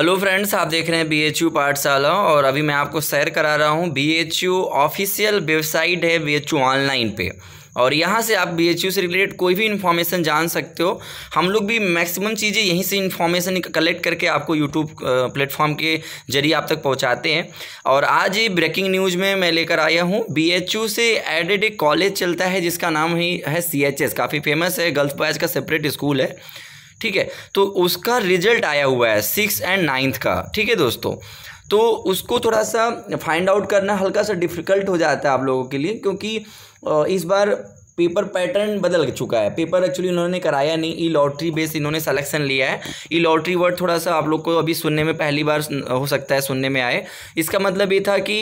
hello friends आप देख रहे हैं बी एच यू पाठशाला और अभी मैं आपको सैर करा रहा हूँ B H U official website है बी एच यू ऑनलाइन पे और यहाँ से आप बी एच यू से रिलेटेड कोई भी इन्फॉर्मेशन जान सकते हो हम लोग भी मैक्सिमम चीज़ें यहीं से इन्फॉर्मेशन कलेक्ट करके आपको यूट्यूब प्लेटफॉर्म के जरिए आप तक पहुँचाते हैं और आज ये ब्रेकिंग न्यूज़ में मैं लेकर आया हूँ बी एच यू से एडेड एक कॉलेज चलता है जिसका नाम ही है सी एच एस काफ़ी फेमस है गर्ल्स बॉयज़ का सेपरेट स्कूल है ठीक है तो उसका रिजल्ट आया हुआ है सिक्स एंड नाइन्थ का ठीक है दोस्तों तो उसको थोड़ा सा फाइंड आउट करना हल्का सा डिफ़िकल्ट हो जाता है आप लोगों के लिए क्योंकि इस बार पेपर पैटर्न बदल चुका है पेपर एक्चुअली इन्होंने कराया नहीं ई लॉटरी बेस इन्होंने सेलेक्शन लिया है ई लॉटरी वर्ड थोड़ा सा आप लोग को अभी सुनने में पहली बार हो सकता है सुनने में आए इसका मतलब ये था कि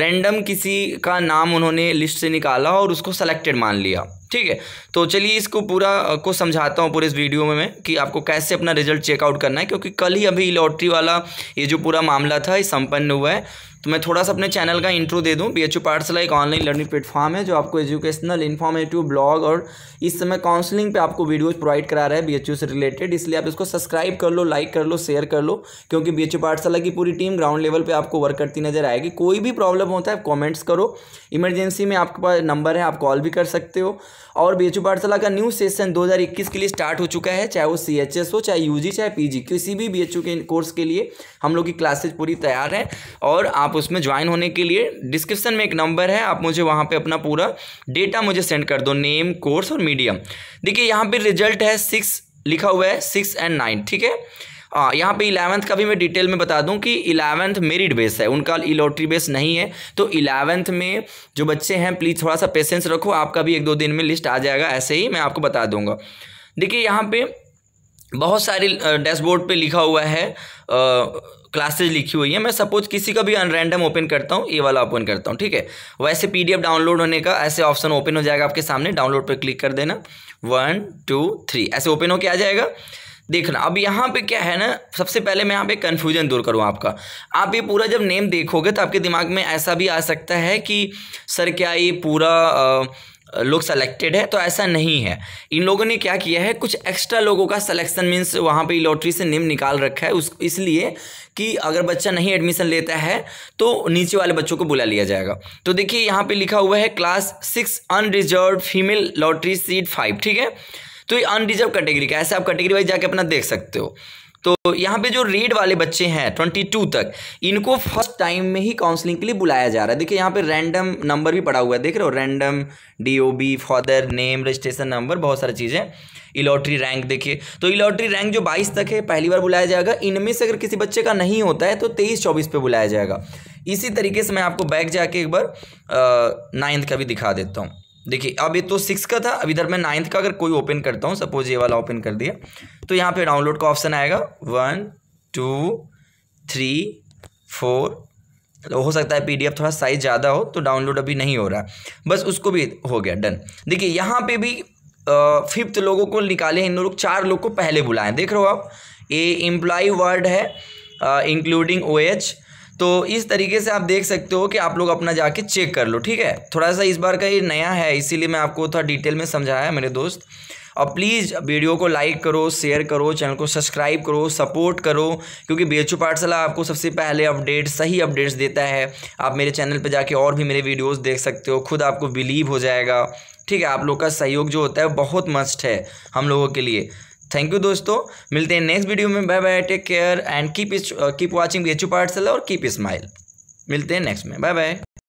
रैंडम किसी का नाम उन्होंने लिस्ट से निकाला और उसको सेलेक्टेड मान लिया ठीक है तो चलिए इसको पूरा को समझाता हूँ पूरे इस वीडियो में मैं कि आपको कैसे अपना रिजल्ट चेकआउट करना है क्योंकि कल ही अभी लॉटरी वाला ये जो पूरा मामला था ये संपन्न हुआ है तो मैं थोड़ा सा अपने चैनल का इंट्रो दे दूं बी एच पाठशाला एक ऑनलाइन लर्निंग प्लेटफॉर्म है जो आपको एजुकेशनल इन्फॉर्मेटिव ब्लॉग और इस समय काउंसलिंग पे आपको वीडियोज प्रोवाइड करा रहा है बी से रिलेटेड इसलिए आप इसको सब्सक्राइब कर लो लाइक कर लो शेयर कर लो क्योंकि बी पाठशाला की पूरी टीम ग्राउंड लेवल पर आपको वर्क करती नजर आएगी कोई भी प्रॉब्लम होता है आप कॉमेंट्स करो इमरजेंसी में आपके पास नंबर है आप कॉल भी कर सकते हो और बी पाठशाला का न्यू सेशन दो के लिए स्टार्ट हो चुका है चाहे वो सी हो चाहे यू चाहे पी किसी भी बी के कोर्स के लिए हम लोग की क्लासेज पूरी तैयार हैं और आप आप उसमें ज्वाइन होने के लिए डिस्क्रिप्शन में एक नंबर है आप मुझे वहाँ पे अपना पूरा डेटा मुझे सेंड कर दो नेम कोर्स और मीडियम देखिए यहाँ पे रिजल्ट है सिक्स लिखा हुआ है सिक्स एंड नाइन ठीक है हाँ यहाँ पे इलेवंथ का भी मैं डिटेल में बता दूं कि इलेवंथ मेरिट बेस है उनका इलोट्री बेस नहीं है तो इलेवंथ में जो बच्चे हैं प्लीज़ थोड़ा सा पेशेंस रखो आपका भी एक दो दिन में लिस्ट आ जाएगा ऐसे ही मैं आपको बता दूंगा देखिए यहाँ पे बहुत सारे डैशबोर्ड पे लिखा हुआ है क्लासेज लिखी हुई है मैं सपोज किसी का भी अनरैंडम ओपन करता हूँ ये वाला ओपन करता हूँ ठीक है वैसे पीडीएफ डाउनलोड होने का ऐसे ऑप्शन ओपन हो जाएगा आपके सामने डाउनलोड पर क्लिक कर देना वन टू थ्री ऐसे ओपन होके आ जाएगा देखना अब यहाँ पे क्या है ना सबसे पहले मैं यहाँ पे कन्फ्यूजन दूर करूँ आपका आप ये पूरा जब नेम देखोगे तो आपके दिमाग में ऐसा भी आ सकता है कि सर क्या ये पूरा आ, लोग सेलेक्टेड है तो ऐसा नहीं है इन लोगों ने क्या किया है कुछ एक्स्ट्रा लोगों का सिलेक्शन मीन्स वहाँ पे लॉटरी से नेम निकाल रखा है उस इसलिए कि अगर बच्चा नहीं एडमिशन लेता है तो नीचे वाले बच्चों को बुला लिया जाएगा तो देखिए यहाँ पे लिखा हुआ है class six unreserved female lottery seat five ठीक है तो ये अनरिजर्व कैटेगरी का ऐसे आप कैटेगरी वाइज जाके अपना देख सकते हो तो यहाँ पे जो रेड वाले बच्चे हैं ट्वेंटी टू तक इनको फर्स्ट टाइम में ही काउंसलिंग के लिए बुलाया जा रहा है देखिए यहाँ पे रैंडम नंबर भी पड़ा हुआ है देख रहे हो random DOB father name registration number बहुत सारी चीज़ें इलॉटरी रैंक देखिए तो इलॉटरी e रैंक जो बाईस तक है पहली बार बुलाया जाएगा इनमें से अगर किसी बच्चे का नहीं होता है तो तेईस चौबीस पर बुलाया जाएगा इसी तरीके से मैं आपको बैक जाके एक बार नाइन्थ का भी दिखा देता हूँ देखिए अब ये तो सिक्स का था अब इधर मैं नाइन्थ का अगर कोई ओपन करता हूँ सपोज ये वाला ओपन कर दिया तो यहाँ पे डाउनलोड का ऑप्शन आएगा वन टू थ्री फोर हो सकता है पीडीएफ थोड़ा साइज़ ज़्यादा हो तो डाउनलोड अभी नहीं हो रहा बस उसको भी हो गया डन देखिए यहाँ पे भी फिफ्थ लोगों को निकाले इन लोग चार लोग को पहले बुलाएं देख रहे हो आप ए एम्प्लॉय वर्ड है इंक्लूडिंग ओ एच तो इस तरीके से आप देख सकते हो कि आप लोग अपना जाके चेक कर लो ठीक है थोड़ा सा इस बार का ये नया है इसीलिए मैं आपको थोड़ा डिटेल में समझाया मेरे दोस्त और प्लीज़ वीडियो को लाइक करो शेयर करो चैनल को सब्सक्राइब करो सपोर्ट करो क्योंकि बी एच पाठशाला आपको सबसे पहले अपडेट सही अपडेट्स देता है आप मेरे चैनल पर जाके और भी मेरे वीडियोस देख सकते हो खुद आपको बिलीव हो जाएगा ठीक है आप लोग का सहयोग जो होता है बहुत मस्ट है हम लोगों के लिए थैंक यू दोस्तों मिलते हैं नेक्स्ट वीडियो में bye bye take care and keep keep watching B H U पार्टसल और कीप स्माइल मिलते हैं नेक्स्ट में बाय बाय